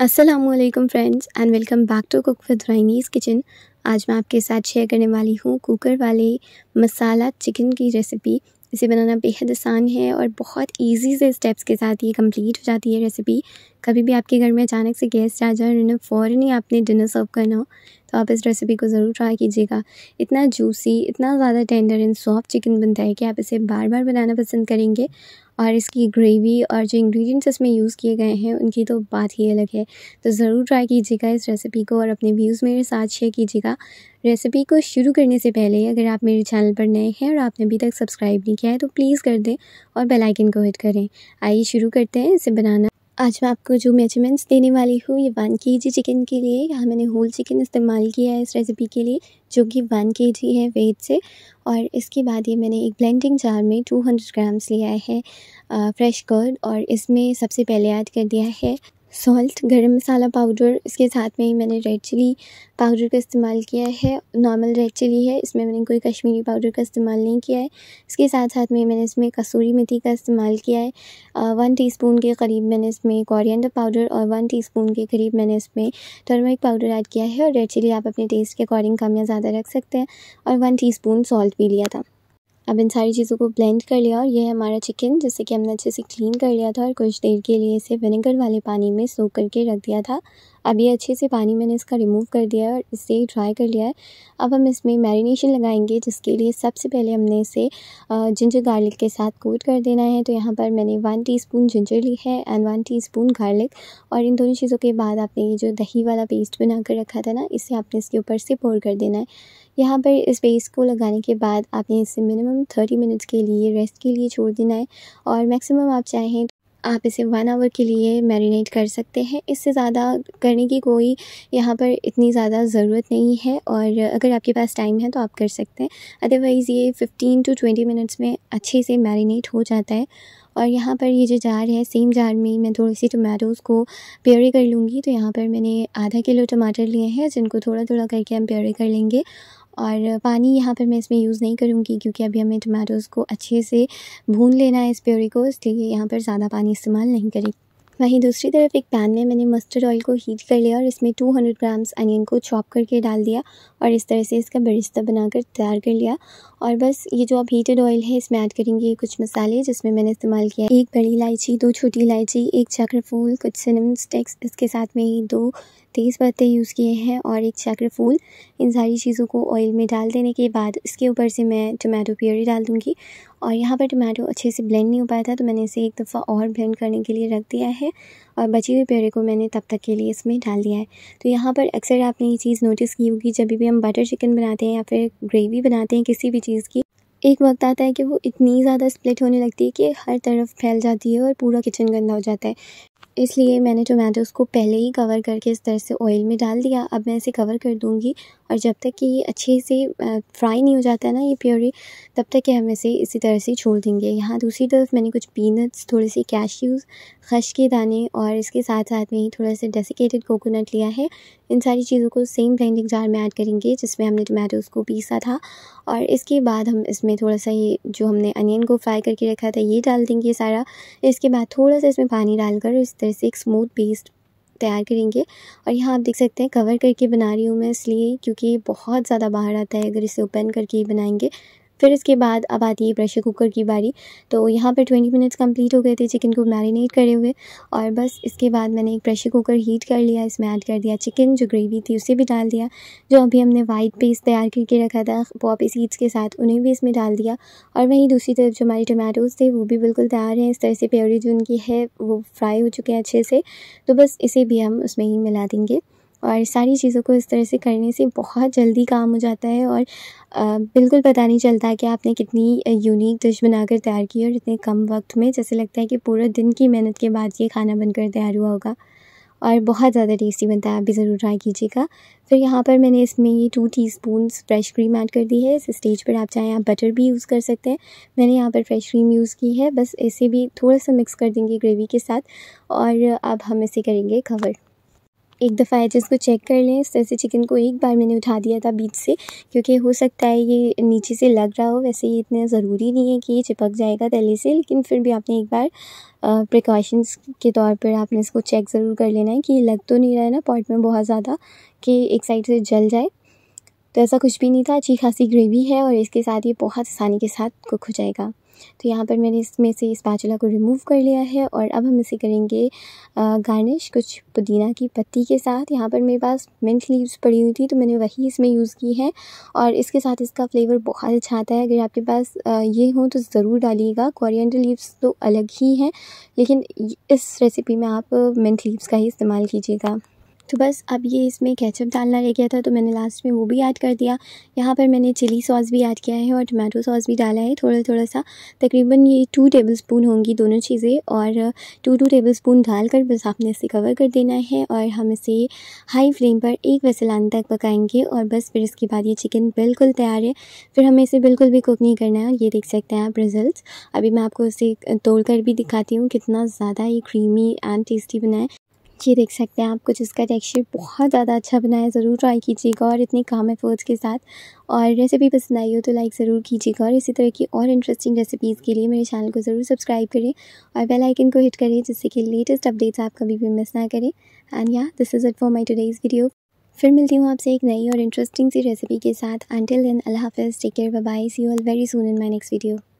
Aslam friends and welcome back to cook with Rainy's kitchen आज मैं आपके साथ शेयर करने वाली हूँ कुकर वाले मसाला चिकन की रेसिपी इसे बनाना बेहद आसान है और बहुत इजी से स्टेप्स के साथ ये कंप्लीट हो जाती है रेसिपी कभी भी आपके घर में अचानक से गेस्ट आ जाए और उन्हें फ़ौरन ही आपने डिनर सर्व करना हो तो आप इस रेसिपी को ज़रूर ट्राई कीजिएगा इतना जूसी इतना ज़्यादा टेंडर एंड सॉफ्ट चिकन बनता है कि आप इसे बार बार बनाना पसंद करेंगे और इसकी ग्रेवी और जो इंग्रेडिएंट्स इसमें यूज़ किए गए हैं उनकी तो बात ही अलग है तो ज़रूर ट्राई कीजिएगा इस रेसिपी को और अपने व्यूज़ मेरे साथ शेयर कीजिएगा रेसिपी को शुरू करने से पहले अगर आप मेरे चैनल पर नए हैं और आपने अभी तक सब्सक्राइब नहीं किया है तो प्लीज़ कर दें और बेलाइकिन को हिट करें आइए शुरू करते हैं इसे बनाना आज मैं आपको जो मेजरमेंट्स देने वाली हूँ ये वन के जी चिकन के लिए यहाँ मैंने होल चिकन इस्तेमाल किया है इस रेसिपी के लिए जो कि वन के जी है वेट से और इसके बाद ये मैंने एक ब्लेंडिंग जार में 200 ग्राम्स लिया है फ्रेश कर्ड और इसमें सबसे पहले ऐड कर दिया है सॉल्ट गरम मसाला पाउडर इसके साथ में ही मैंने रेड चिली पाउडर का इस्तेमाल किया है नॉर्मल रेड चिली है इसमें मैंने कोई कश्मीरी पाउडर का इस्तेमाल नहीं किया है इसके साथ साथ में मैंने इसमें कसूरी मेथी का इस्तेमाल किया है वन टीस्पून के करीब मैंने इसमें कोरिएंडर पाउडर और वन टीस्पून के करीब मैंने इसमें टर्मरिक पाउडर ऐड किया है और रेड चिली आप अपने टेस्ट के अकॉर्डिंग कम या ज़्यादा रख सकते हैं और वन टी सॉल्ट भी लिया था अब इन सारी चीज़ों को ब्लेंड कर लिया और ये है हमारा चिकन जिसे कि हमने अच्छे से क्लीन कर लिया था और कुछ देर के लिए इसे विनेगर वाले पानी में सो करके रख दिया था अब ये अच्छे से पानी मैंने इसका रिमूव कर दिया है और इसे ड्राई कर लिया है अब हम इसमें मैरिनेशन लगाएंगे जिसके लिए सबसे पहले हमने इसे जिंजर गार्लिक के साथ कोट कर देना है तो यहाँ पर मैंने वन टीस्पून जिंजर ली है एंड वन टीस्पून गार्लिक और इन दोनों चीज़ों के बाद आपने ये जो दही वाला पेस्ट बना कर रखा था ना इसे आपने इसके ऊपर से पोर कर देना है यहाँ पर इस पेस्ट को लगाने के बाद आपने इसे मिनिमम थर्टी मिनट्स के लिए रेस्ट के लिए छोड़ देना है और मैक्सिमम आप चाहें आप इसे वन आवर के लिए मैरिनेट कर सकते हैं इससे ज़्यादा करने की कोई यहाँ पर इतनी ज़्यादा ज़रूरत नहीं है और अगर आपके पास टाइम है तो आप कर सकते हैं अदरवाइज़ ये फ़िफ्टीन टू ट्वेंटी मिनट्स में अच्छे से मैरिनेट हो जाता है और यहाँ पर ये जो जार है सेम जार में मैं थोड़ी सी टमाटोज़ को प्योरी कर लूँगी तो यहाँ पर मैंने आधा किलो टमाटर लिए हैं जिनको थोड़ा थोड़ा करके हम प्योरी कर लेंगे और पानी यहाँ पर मैं इसमें यूज़ नहीं करूँगी क्योंकि अभी हमें टमाटोज़ को अच्छे से भून लेना है इस प्योरी को इसलिए यहाँ पर ज़्यादा पानी इस्तेमाल नहीं करें वहीं दूसरी तरफ एक पैन में मैंने मस्टर्ड ऑयल को हीट कर लिया और इसमें 200 ग्राम्स अनियन को चॉप करके डाल दिया और इस तरह से इसका बरिश्ता बनाकर तैयार कर लिया और बस ये जो अब हीटेड ऑयल है इसमें ऐड करेंगे कुछ मसाले जिसमें मैंने इस्तेमाल किया एक बड़ी इलायची दो छोटी इलायची एक चक्रफूल कुछ सिनेमन स्टिक्स इसके साथ में ही दो तेज़ पत्ते यूज़ किए हैं और एक चक्र फूल इन सारी चीज़ों को ऑयल में डाल देने के बाद इसके ऊपर से मैं टोमेटो प्योरी डाल दूँगी और यहाँ पर टोमेटो अच्छे से ब्लेंड नहीं हो पाया था तो मैंने इसे एक दफ़ा और ब्लेंड करने के लिए रख दिया है और बची हुई प्योरी को मैंने तब तक के लिए इसमें डाल दिया है तो यहाँ पर अक्सर आपने ये चीज़ नोटिस की होगी जब भी हम बटर चिकन बनाते हैं या फिर ग्रेवी बनाते हैं किसी भी चीज़ की एक वक्त आता है कि वो इतनी ज़्यादा स्प्लिट होने लगती है कि हर तरफ फैल जाती है और पूरा किचन गंदा हो जाता है इसलिए मैंने टोमेटोज़ को पहले ही कवर करके इस तरह से ऑयल में डाल दिया अब मैं इसे कवर कर दूँगी और जब तक कि ये अच्छे से फ्राई नहीं हो जाता है ना ये प्योरी तब तक कि हम इसे इसी तरह से छोड़ देंगे यहाँ दूसरी तरफ मैंने कुछ पीनट्स थोड़े से कैश्यूज़ खश के दाने और इसके साथ साथ में ही थोड़ा सा डेसिकेटेड कोकोनट लिया है इन सारी चीज़ों को सेम ब्लेंडिंग जार में ऐड करेंगे जिसमें हमने टमाटोज़ को पीसा था और इसके बाद हम इसमें थोड़ा सा ये जो हमने अनियन को फ्राई करके रखा था ये डाल देंगे सारा इसके बाद थोड़ा सा इसमें पानी डालकर इस तरह तरह से एक स्मूथ पेस्ट तैयार करेंगे और यहाँ आप देख सकते हैं कवर करके बना रही हूँ मैं इसलिए क्योंकि बहुत ज़्यादा बाहर आता है अगर इसे ओपन करके ही बनाएंगे फिर इसके बाद अब आती है प्रेशर कुकर की बारी तो यहाँ पर ट्वेंटी मिनट्स कंप्लीट हो गए थे चिकन को मैरिनेट करे हुए और बस इसके बाद मैंने एक प्रेशर कुकर हीट कर लिया इसमें ऐड कर दिया चिकन जो ग्रेवी थी उसे भी डाल दिया जो अभी हमने वाइट पेस्ट तैयार करके रखा था पॉपी सीड्स के साथ उन्हें भी इसमें डाल दिया और वहीं दूसरी तरफ जो हमारे टमाटोज़ थे वो भी बिल्कुल तैयार हैं इस तरह से प्योरी जो उनकी है वो फ्राई हो चुके हैं अच्छे से तो बस इसे भी हम उसमें ही मिला देंगे और सारी चीज़ों को इस तरह से करने से बहुत जल्दी काम हो जाता है और बिल्कुल पता नहीं चलता कि आपने कितनी यूनिक डिश बनाकर तैयार की और इतने कम वक्त में जैसे लगता है कि पूरे दिन की मेहनत के बाद ये खाना बनकर तैयार हुआ होगा और बहुत ज़्यादा टेस्टी बनता है आप भी ज़रूर ट्राई कीजिएगा फिर यहाँ पर मैंने इसमें ये two teaspoon fresh cream add कर दी है इस स्टेज पर आप चाहें आप बटर भी यूज़ कर सकते हैं मैंने यहाँ पर फ्रेश क्रीम यूज़ की है बस इसे भी थोड़ा सा मिक्स कर देंगे ग्रेवी के साथ और अब हम इसे करेंगे कवर एक दफ़ा है जिसको चेक कर लें इस तरह से चिकन को एक बार मैंने उठा दिया था बीच से क्योंकि हो सकता है ये नीचे से लग रहा हो वैसे ये इतना ज़रूरी नहीं है कि ये चिपक जाएगा तले से लेकिन फिर भी आपने एक बार प्रिकॉशंस के तौर पर आपने इसको चेक ज़रूर कर लेना है कि ये लग तो नहीं रहा है ना पॉट में बहुत ज़्यादा कि एक साइड से जल जाए तो ऐसा कुछ भी नहीं था अच्छी खासी ग्रेवी है और इसके साथ ये बहुत आसानी के साथ कुक हो जाएगा तो यहाँ पर मैंने इसमें से इस बाचला को रिमूव कर लिया है और अब हम इसे करेंगे गार्निश कुछ पुदीना की पत्ती के साथ यहाँ पर मेरे पास मिंट लीव्स पड़ी हुई थी तो मैंने वही इसमें यूज़ की है और इसके साथ इसका फ्लेवर बहुत अच्छा आता है अगर आपके पास ये हो तो ज़रूर डालिएगा कोरिएंडर लीव्स तो अलग ही हैं लेकिन इस रेसिपी में आप मिंट लीव्स का ही इस्तेमाल कीजिएगा तो बस अब ये इसमें केचप डालना रह गया था तो मैंने लास्ट में वो भी ऐड कर दिया यहाँ पर मैंने चिली सॉस भी ऐड किया है और टमाटो सॉस भी डाला है थोड़ा थोड़ा सा तकरीबन ये टू टेबल स्पून होंगी दोनों चीज़ें और टू टू टेबल स्पून डालकर बस आपने इसे कवर कर देना है और हम इसे हाई फ्लेम पर एक वैसल आने तक पकाएँगे और बस फिर इसके बाद ये चिकन बिल्कुल तैयार है फिर हमें इसे बिल्कुल भी कुक नहीं करना है ये देख सकते हैं आप रिजल्ट अभी मैं आपको इसे तोड़ कर भी दिखाती हूँ कितना ज़्यादा ये क्रीमी एंड टेस्टी बनाए ये देख सकते हैं आप कुछ इसका टेक्सचर बहुत ज़्यादा अच्छा बना है ज़रूर ट्राई कीजिएगा और इतने काम एफर्ट्स के साथ और रेसिपी पसंद आई हो तो लाइक ज़रूर कीजिएगा और इसी तरह की और इंटरेस्टिंग रेसिपीज़ के लिए मेरे चैनल को ज़रूर सब्सक्राइब करें और बेल आइकन को हिट करें जिससे कि लेटेस्ट अपडेट्स आप कभी भी मिस ना करें and yeah this is it for my today's video फिर मिलती हूँ आपसे एक नई और इंटरेस्टिंग सी रेसिपी के साथ अंटिल दिन अल्लाह हाफिज़ take care bye see all very soon in my next video